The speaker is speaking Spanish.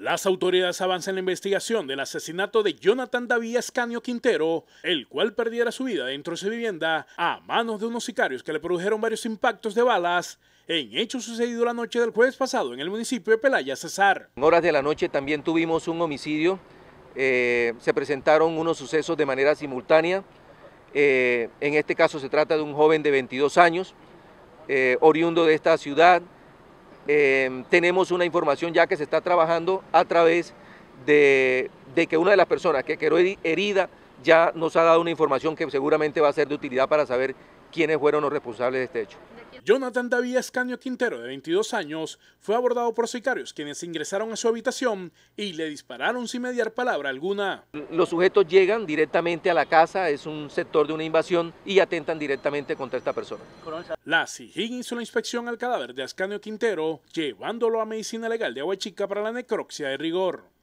Las autoridades avanzan en la investigación del asesinato de Jonathan David Escanio Quintero, el cual perdiera su vida dentro de su vivienda a manos de unos sicarios que le produjeron varios impactos de balas en hecho sucedido la noche del jueves pasado en el municipio de Pelaya, Cesar. En horas de la noche también tuvimos un homicidio. Eh, se presentaron unos sucesos de manera simultánea. Eh, en este caso se trata de un joven de 22 años, eh, oriundo de esta ciudad, Em, tenemos una información ya que se está trabajando a través de, de que una de las personas que quedó herida ya nos ha dado una información que seguramente va a ser de utilidad para saber quiénes fueron los responsables de este hecho. Jonathan David Escaño Quintero, de 22 años, fue abordado por sicarios quienes ingresaron a su habitación y le dispararon sin mediar palabra alguna. Los sujetos llegan directamente a la casa, es un sector de una invasión y atentan directamente contra esta persona. La Sijín hizo la inspección al cadáver de Ascanio Quintero, llevándolo a medicina legal de Aguachica para la necropsia de rigor.